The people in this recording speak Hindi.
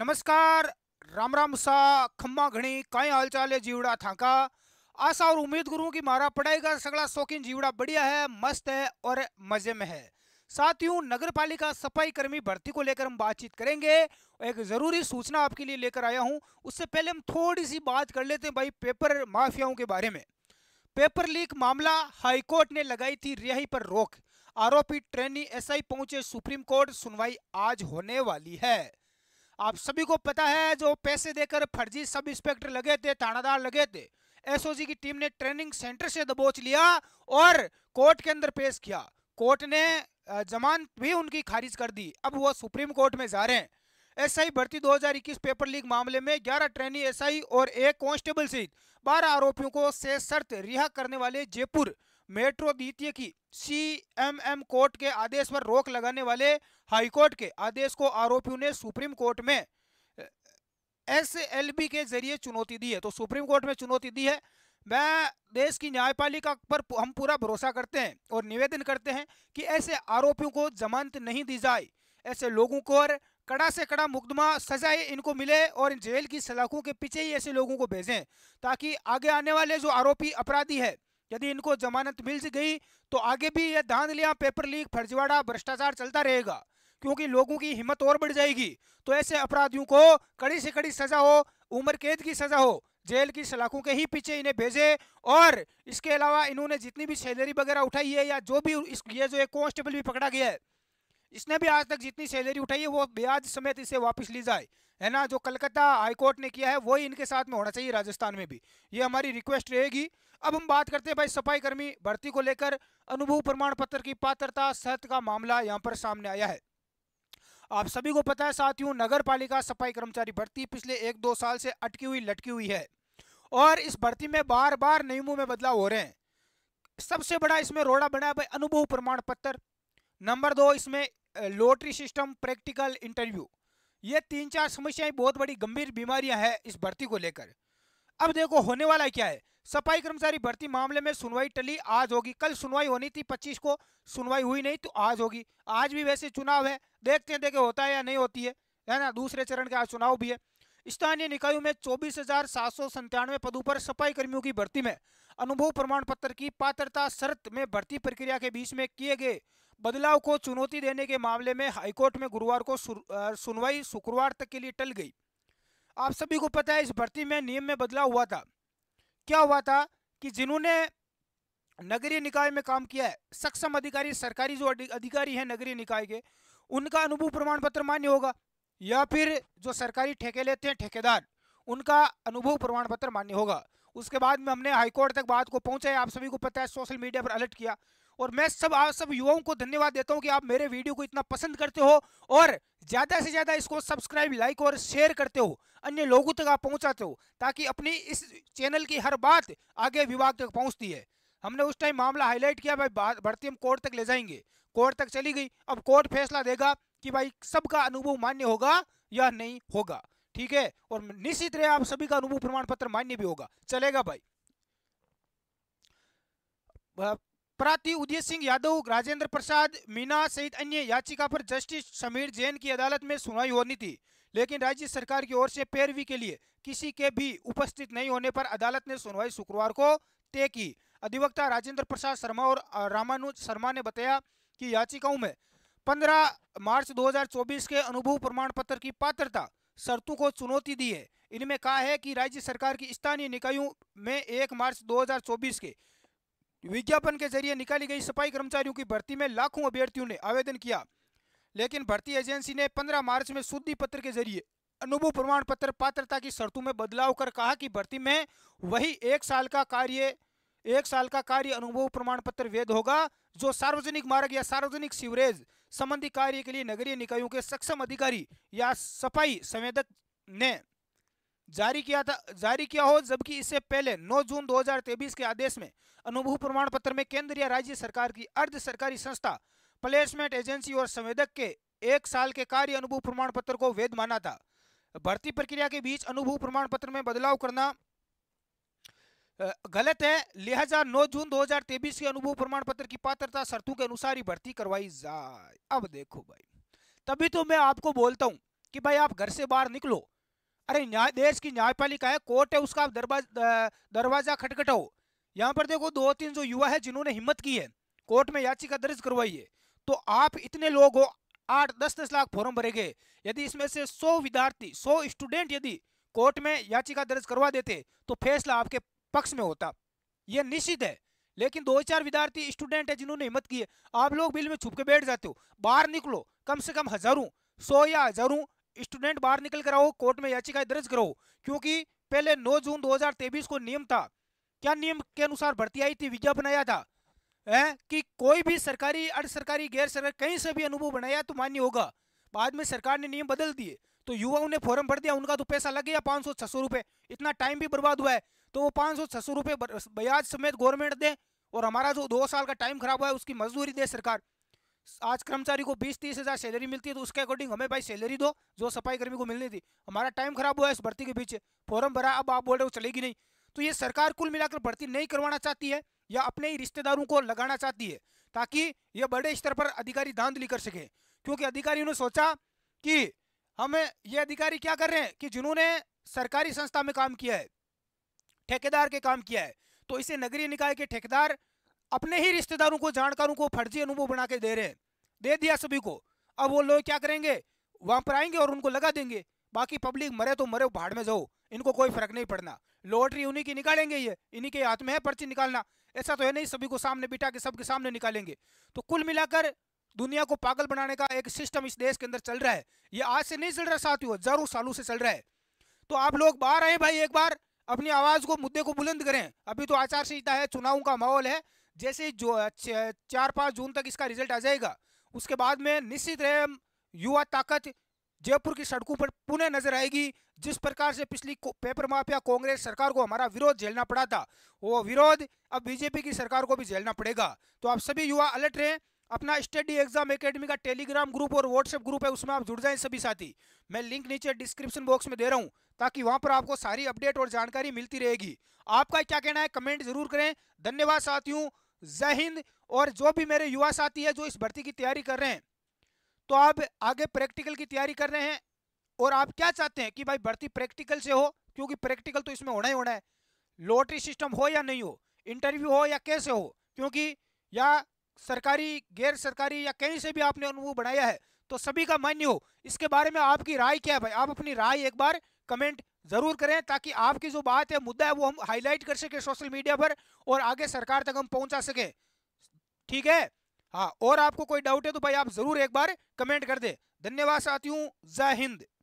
नमस्कार राम राम सा खम्मा घणी हाल हालचाल है जीवड़ा थाका आशा और उम्मीद करूँ कि मारा पढ़ाई का सगड़ा शौकीन जीवड़ा बढ़िया है मस्त है और मजे में है साथियों नगर पालिका सफाई कर्मी भर्ती को लेकर हम बातचीत करेंगे एक ज़रूरी सूचना आपके लिए लेकर आया हूँ उससे पहले हम थोड़ी सी बात कर लेते हैं भाई पेपर माफियाओं के बारे में पेपर लीक मामला हाईकोर्ट ने लगाई थी रिहाई पर रोक आरोपी ट्रेनी एसआई पहुंचे सुप्रीम कोर्ट सुनवाई आज होने वाली है आप सभी को पता है जो पैसे देकर फर्जी सब इंस्पेक्टर लगे थे थानादार लगे थे एसओजी की टीम ने ट्रेनिंग सेंटर से दबोच लिया और कोर्ट के अंदर पेश किया कोर्ट ने जमानत भी उनकी खारिज कर दी अब वो सुप्रीम कोर्ट में जा रहे हैं एसआई भर्ती 2021 पेपर लीक मामले में 11 ट्रेनी एसआई और एक कांस्टेबल सहित 12 आरोपियों को से शर्त रिहा करने वाले जयपुर मेट्रो द्वितीय की सीएमएम कोर्ट के आदेश पर रोक लगाने वाले हाईकोर्ट के आदेश को आरोपियों ने सुप्रीम कोर्ट में एसएलबी के जरिए चुनौती दी है तो सुप्रीम कोर्ट में चुनौती दी है मैं देश की न्यायपालिका पर हम पूरा भरोसा करते हैं और निवेदन करते हैं कि ऐसे आरोपियों को जमानत नहीं दी जाए ऐसे लोगों को और कड़ा से कड़ा मुकदमा सजाए इनको मिले और जेल की सलाखों के पीछे ही ऐसे लोगों को भेजें ताकि आगे आने वाले जो आरोपी अपराधी है यदि इनको जमानत मिल गई तो आगे भी यह धांधलियां पेपर लीक फर्जीवाड़ा भ्रष्टाचार चलता रहेगा क्योंकि लोगों की हिम्मत और बढ़ जाएगी तो ऐसे अपराधियों को कड़ी से कड़ी सजा हो उम्र कैद की सजा हो जेल की सलाखों के ही पीछे इन्हें भेजे और इसके अलावा इन्होंने जितनी भी सैलरी वगैरह उठाई है या जो भी इस ये जो एक कॉन्स्टेबल भी पकड़ा गया है इसने भी आज तक जितनी सैलरी उठाई है वो ब्याज समेत इसे वापस ली जाए है ना जो कलकत्ता हाईकोर्ट ने किया है वही इनके साथ में होना चाहिए राजस्थान में भी ये हमारी रिक्वेस्ट रहेगी अब हम बात करते हैं भाई सफाई कर्मी भर्ती को लेकर अनुभव प्रमाण पत्र की पात्रता सहित का मामला यहाँ पर सामने आया है आप सभी को पता है साथियों नगर पालिका सफाई कर्मचारी भर्ती पिछले एक दो साल से अटकी हुई लटकी हुई है और इस भर्ती में बार बार नियमों में बदलाव हो रहे हैं सबसे बड़ा इसमें रोड़ा बना है भाई अनुभव प्रमाण पत्र नंबर दो इसमें लॉटरी सिस्टम प्रैक्टिकल इंटरव्यू ये तीन चार समस्याएं बहुत बड़ी गंभीर बीमारियां हैं इस भर्ती को लेकर अब देखो होने वाला क्या है सफाई कर्मचारी भर्ती मामले में सुनवाई टली आज होगी कल सुनवाई होनी थी पच्चीस को सुनवाई हुई नहीं तो आज होगी आज भी वैसे चुनाव है देखते हैं देखे होता है या नहीं होती है है ना दूसरे चरण के आज चुनाव भी है स्थानीय निकायों में चौबीस हजार सात सौ संतानवे पदों पर सफाई कर्मियों की भर्ती में अनुभव प्रमाण पत्र की पात्रता शर्त में भर्ती प्रक्रिया के बीच में किए गए बदलाव को चुनौती देने के मामले में हाईकोर्ट में गुरुवार को सुनवाई शुक्रवार तक के लिए टल गई आप सभी को पता है इस भर्ती में नियम में बदलाव हुआ था क्या हुआ था कि जिन्होंने नगरीय निकाय में काम किया है सक्षम अधिकारी सरकारी जो अधिकारी हैं नगरीय निकाय के उनका अनुभव प्रमाण पत्र मान्य होगा या फिर जो सरकारी ठेके लेते हैं ठेकेदार उनका अनुभव प्रमाण पत्र मान्य होगा उसके बाद में हमने हाईकोर्ट तक बात को पहुंचाया आप सभी को पता है सोशल मीडिया पर अलर्ट किया और मैं सब आप सब युवाओं को धन्यवाद देता हूँ कि आप मेरे वीडियो को इतना पसंद करते हो और ज़्यादा से ज़्यादा इसको सब्सक्राइब लाइक और शेयर करते हो अन्य लोगों तक आप पहुँचाते हो ताकि अपनी इस चैनल की हर बात आगे विभाग तक पहुँचती है हमने उस टाइम मामला हाईलाइट किया भाई भर्ती हम कोर्ट तक ले जाएंगे कोर्ट तक चली गई अब कोर्ट फैसला देगा कि भाई सबका अनुभव मान्य होगा या नहीं होगा ठीक है और निश्चित रहे आप सभी का अनुभव प्रमाण पत्र मान्य भी होगा चलेगा भाई प्राति उदय सिंह यादव राजेंद्र प्रसाद मीना सहित अन्य याचिका पर जस्टिस समीर जैन की अदालत में सुनवाई होनी थी लेकिन राज्य सरकार की ओर से पैरवी के लिए किसी के भी उपस्थित नहीं होने पर अदालत ने सुनवाई शुक्रवार को तय की अधिवक्ता राजेंद्र प्रसाद शर्मा और रामानुज शर्मा ने बताया कि याचिकाओं में पंद्रह मार्च दो के अनुभव प्रमाण पत्र की पात्रता शर्तों को चुनौती दी है इनमें कहा है कि राज्य सरकार की स्थानीय निकायों में एक मार्च दो के विज्ञापन के जरिए निकाली गई सफाई कर्मचारियों की भर्ती में लाखों अभ्यर्थियों ने आवेदन किया लेकिन भर्ती एजेंसी ने 15 मार्च में शुद्धि पत्र के जरिए अनुभव प्रमाण पत्र पात्रता की शर्तों में बदलाव कर कहा कि भर्ती में वही एक साल का कार्य एक साल का कार्य अनुभव प्रमाण पत्र वेद होगा जो सार्वजनिक मार्ग या सार्वजनिक सीवरेज संबंधी कार्य के लिए नगरीय निकायों के सक्षम अधिकारी या सफाई संवेदक ने जारी किया था जारी किया हो जबकि इससे पहले 9 जून 2023 के आदेश में अनुभव प्रमाण पत्र में केंद्र या राज्य सरकार की अर्ध सरकारी संस्था प्लेसमेंट एजेंसी और संवेदक के एक साल के कार्य अनुभव प्रमाण पत्र को वैध माना था भर्ती प्रक्रिया के बीच अनुभव प्रमाण पत्र में बदलाव करना गलत है लिहाजा 9 जून 2023 के अनुभव प्रमाण पत्र की पात्रता शर्तों के अनुसार ही भर्ती करवाई जाए अब देखो भाई तभी तो मैं आपको बोलता हूँ कि भाई आप घर से बाहर निकलो अरे न्याय देश की न्यायपालिका है कोर्ट है उसका दरवाजा दरवाजा खटखटाओ यहाँ पर देखो दो तीन जो युवा है जिन्होंने हिम्मत की है कोर्ट में याचिका दर्ज करवाई है तो आप इतने लोग हो आठ दस दस लाख फॉर्म भरे गए यदि इसमें से सौ विद्यार्थी सौ स्टूडेंट यदि कोर्ट में याचिका दर्ज करवा देते तो फैसला आपके पक्ष में होता यह निश्चित है लेकिन दो चार विद्यार्थी स्टूडेंट है जिन्होंने हिम्मत की है आप लोग बिल में छुप के बैठ जाते हो बाहर निकलो कम से कम हजारों सौ या हजारों स्टूडेंट बाहर निकल कर आओ कोर्ट में याचिका दर्ज करो क्योंकि पहले 9 जून 2023 को नियम था क्या नियम के अनुसार भर्ती आई थी विज्ञापन आया था है कि कोई भी सरकारी अर्ध सरकारी गैर सरकारी कहीं से भी अनुभव बनाया तो मान्य होगा बाद में सरकार ने नियम बदल दिए तो युवाओं ने फॉर्म भर दिया उनका तो पैसा लग गया पाँच सौ रुपए इतना टाइम भी बर्बाद हुआ है तो वो पाँच सौ छह सौ रुपये ब्याज समेत गवर्नमेंट दे और हमारा जो दो साल का टाइम खराब हुआ है उसकी मजदूरी दे सरकार आज कर्मचारी को बीस तीस हज़ार सैलरी मिलती है तो उसके अकॉर्डिंग हमें भाई सैलरी दो जो सफाई कर्मी को मिलनी थी हमारा टाइम खराब हुआ है इस भर्ती के बीच फॉर्म भरा अब आप बोल रहे हो चलेगी नहीं तो ये सरकार कुल मिलाकर भर्ती नहीं करवाना चाहती है या अपने ही रिश्तेदारों को लगाना चाहती है ताकि ये बड़े स्तर पर अधिकारी धांधली कर सके क्योंकि अधिकारियों ने सोचा कि हमें ये अधिकारी क्या कर रहे हैं कि जिन्होंने सरकारी संस्था में काम किया है ठेकेदार के काम किया है तो इसे नगरीय निकाय के ठेकेदार अपने ही रिश्तेदारों को जानकारों को फर्जी अनुभव बना के दे रहे हैं दे दिया सभी को अब वो लोग क्या करेंगे वहां पर आएंगे और उनको लगा देंगे बाकी पब्लिक मरे तो मरे भाड़ में जाओ इनको कोई फर्क नहीं पड़ना लॉटरी उन्हीं की निकालेंगे ये इन्हीं के हाथ में है पर्ची निकालना ऐसा तो है नहीं सभी को सामने बिठा के सबके सामने निकालेंगे तो कुल मिलाकर दुनिया को पागल बनाने का एक सिस्टम इस देश के अंदर चल रहा है ये आज से नहीं चल रहा साथियों हजारों सालों से चल रहा है तो आप लोग बाहर आए भाई एक बार अपनी आवाज को मुद्दे को बुलंद करें अभी तो आचार संहिता है चुनाव का माहौल है जैसे जो चार पाँच जून तक इसका रिजल्ट आ जाएगा उसके बाद में निश्चित रहे युवा ताकत जयपुर की सड़कों पर पुनः नजर आएगी जिस प्रकार से पिछली पेपर माफिया कांग्रेस सरकार को हमारा विरोध झेलना पड़ा था वो विरोध अब बीजेपी की सरकार को भी झेलना पड़ेगा तो आप सभी युवा अलर्ट रहें अपना स्टडी एग्जाम एकेडमी का टेलीग्राम ग्रुप और व्हाट्सएप ग्रुप है उसमें आप जुड़ जाएं सभी साथी मैं लिंक नीचे डिस्क्रिप्शन बॉक्स में दे रहा हूं ताकि वहां पर आपको सारी अपडेट और जानकारी मिलती रहेगी आपका क्या कहना है कमेंट जरूर करें धन्यवाद साथियों जय हिंद और जो भी मेरे युवा साथी है जो इस भर्ती की तैयारी कर रहे हैं तो आप आगे प्रैक्टिकल की तैयारी कर रहे हैं और आप क्या चाहते हैं कि भाई भर्ती प्रैक्टिकल से हो क्योंकि प्रैक्टिकल तो इसमें होना ही होना है लॉटरी सिस्टम हो या नहीं हो इंटरव्यू हो या कैसे हो क्योंकि या सरकारी गैर सरकारी या कहीं से भी आपने अनुभव बनाया है तो सभी का मान्य हो इसके बारे में आपकी राय क्या है भाई आप अपनी राय एक बार कमेंट ज़रूर करें ताकि आपकी जो बात है मुद्दा है वो हम हाईलाइट कर सके सोशल मीडिया पर और आगे सरकार तक हम पहुंचा सके ठीक है हाँ और आपको कोई डाउट है तो भाई आप ज़रूर एक बार कमेंट कर दे धन्यवाद साथियों जय हिंद